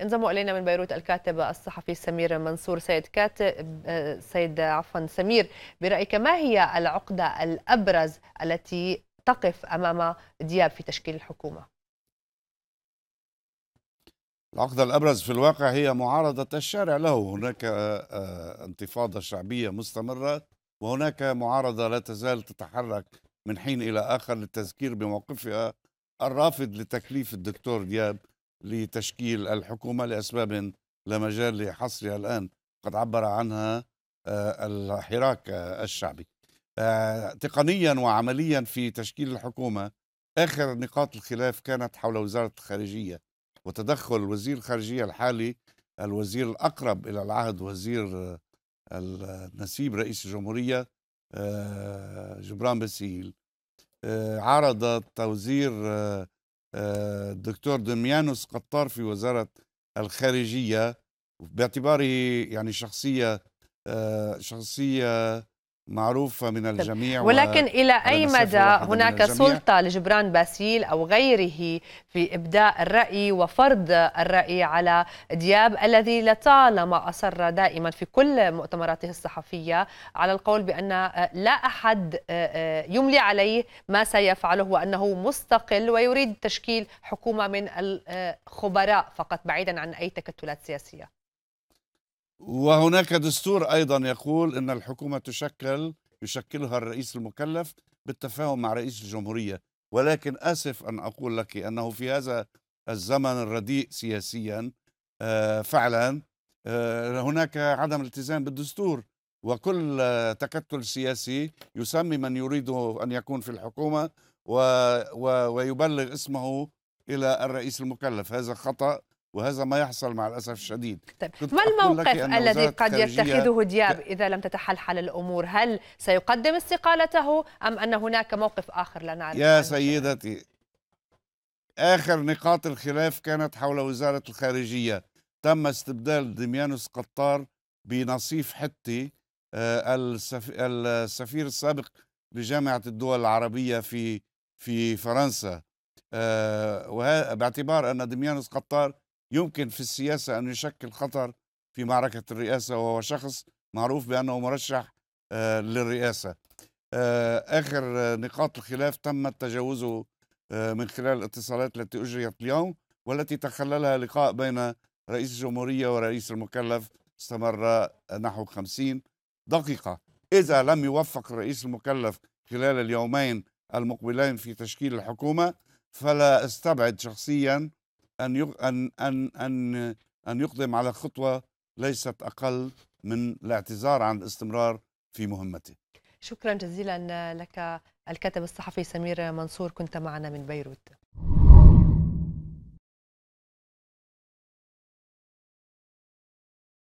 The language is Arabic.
ينضم الينا من بيروت الكاتب الصحفي سمير منصور سيد كاتب آه، سيد عفوا سمير برايك ما هي العقده الابرز التي تقف امام دياب في تشكيل الحكومه؟ العقدة الأبرز في الواقع هي معارضة الشارع له هناك آه، آه، انتفاضة شعبية مستمرة وهناك معارضة لا تزال تتحرك من حين إلى آخر للتذكير بموقفها الرافض لتكليف الدكتور دياب لتشكيل الحكومة لأسباب لا مجال لحصرها الآن قد عبر عنها آه، الحراك الشعبي آه، تقنيا وعمليا في تشكيل الحكومة آخر نقاط الخلاف كانت حول وزارة الخارجية وتدخل وزير الخارجية الحالي الوزير الأقرب إلى العهد وزير آه، النسيب رئيس الجمهورية جبران باسيل عرض توزير الدكتور دميانوس قطار في وزارة الخارجية باعتباره يعني شخصية آه، شخصية معروفة من الجميع ولكن و... إلى أي مدى هناك سلطة لجبران باسيل أو غيره في إبداء الرأي وفرض الرأي على دياب الذي لطالما أصر دائما في كل مؤتمراته الصحفية على القول بأن لا أحد آه، آه، يملي عليه ما سيفعله وأنه مستقل ويريد تشكيل حكومة من الخبراء فقط بعيدا عن أي تكتلات سياسية وهناك دستور ايضا يقول ان الحكومه تشكل يشكلها الرئيس المكلف بالتفاهم مع رئيس الجمهوريه ولكن اسف ان اقول لك انه في هذا الزمن الرديء سياسيا آه، فعلا آه، هناك عدم التزام بالدستور وكل تكتل سياسي يسمي من يريد ان يكون في الحكومه و ويبلغ اسمه الى الرئيس المكلف هذا خطا وهذا ما يحصل مع الاسف الشديد طيب. ما الموقف الذي قد يتخذه دياب اذا لم تتحلحل الامور هل سيقدم استقالته ام ان هناك موقف اخر لا نعرف يا سيدتي اخر نقاط الخلاف كانت حول وزاره الخارجيه تم استبدال دميانوس قطار بنصيف حتي آه، السفير السابق لجامعه الدول العربيه في في فرنسا آه، باعتبار ان دميانوس قطار يمكن في السياسة أن يشكل خطر في معركة الرئاسة وهو شخص معروف بأنه مرشح آه، للرئاسة آه، آخر نقاط الخلاف تم تجاوزه آه، من خلال الاتصالات التي أجريت اليوم والتي تخللها لقاء بين رئيس الجمهورية ورئيس المكلف استمر نحو خمسين دقيقة إذا لم يوفق الرئيس المكلف خلال اليومين المقبلين في تشكيل الحكومة فلا استبعد شخصيا ان ان ان ان ان يقدم على خطوه ليست اقل من الاعتذار عن الاستمرار في مهمته. شكرا جزيلا لك الكاتب الصحفي سمير منصور كنت معنا من بيروت.